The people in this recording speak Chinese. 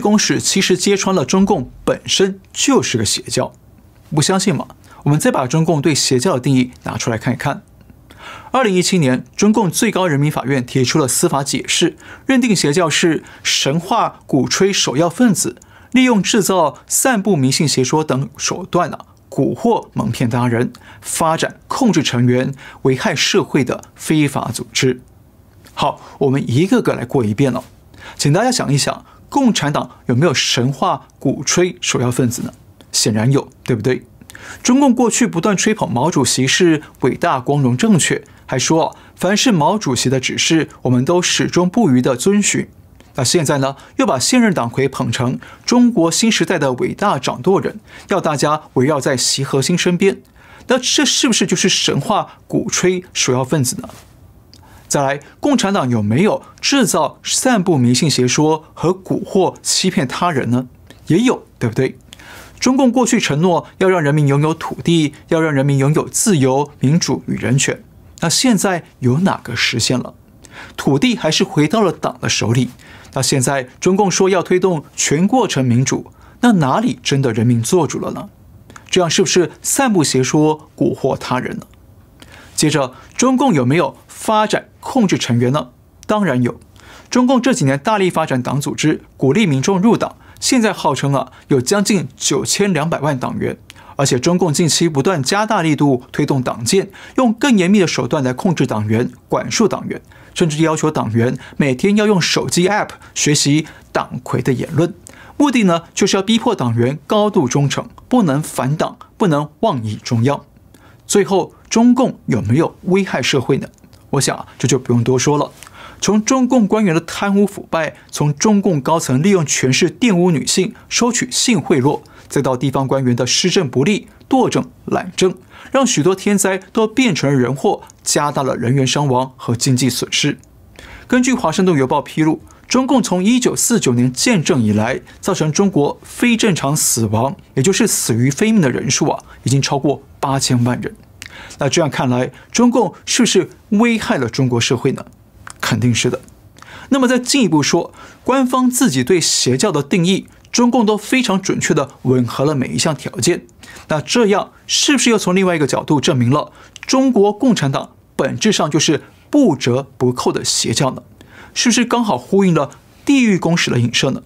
公使其实揭穿了，中共本身就是个邪教，不相信吗？我们再把中共对邪教的定义拿出来看一看。二零一七年，中共最高人民法院提出了司法解释，认定邪教是神话鼓吹首要分子利用制造、散布迷信邪说等手段呢，蛊惑、蒙骗他人，发展、控制成员，危害社会的非法组织。好，我们一个个来过一遍了，请大家想一想。共产党有没有神话、鼓吹首要分子呢？显然有，对不对？中共过去不断吹捧毛主席是伟大、光荣、正确，还说凡是毛主席的指示，我们都始终不渝的遵循。那现在呢，又把现任党魁捧成中国新时代的伟大掌舵人，要大家围绕在习核心身边。那这是不是就是神话、鼓吹首要分子呢？再来，共产党有没有制造、散布迷信邪说和蛊惑、欺骗他人呢？也有，对不对？中共过去承诺要让人民拥有土地，要让人民拥有自由、民主与人权，那现在有哪个实现了？土地还是回到了党的手里。那现在中共说要推动全过程民主，那哪里真的人民做主了呢？这样是不是散布邪说、蛊惑他人呢？接着，中共有没有？发展控制成员呢？当然有，中共这几年大力发展党组织，鼓励民众入党，现在号称啊有将近九千两百万党员。而且中共近期不断加大力度推动党建，用更严密的手段来控制党员、管束党员，甚至要求党员每天要用手机 App 学习党魁的言论。目的呢，就是要逼迫党员高度忠诚，不能反党，不能妄议中央。最后，中共有没有危害社会呢？我想，这就不用多说了。从中共官员的贪污腐败，从中共高层利用权势玷污女性、收取性贿赂，再到地方官员的施政不力、惰政懒政，让许多天灾都变成人祸，加大了人员伤亡和经济损失。根据《华盛顿邮报》披露，中共从一九四九年建政以来，造成中国非正常死亡，也就是死于非命的人数啊，已经超过八千万人。那这样看来，中共是不是危害了中国社会呢？肯定是的。那么再进一步说，官方自己对邪教的定义，中共都非常准确的吻合了每一项条件。那这样是不是又从另外一个角度证明了中国共产党本质上就是不折不扣的邪教呢？是不是刚好呼应了地狱公使的影射呢？